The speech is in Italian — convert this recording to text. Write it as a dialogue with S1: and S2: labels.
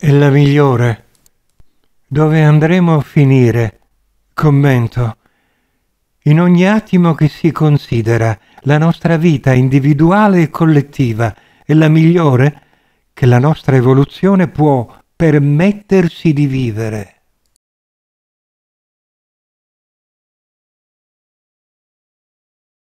S1: è la migliore. Dove andremo a finire? Commento. In ogni attimo che si considera la nostra vita individuale e collettiva è la migliore che la nostra evoluzione può permettersi di vivere.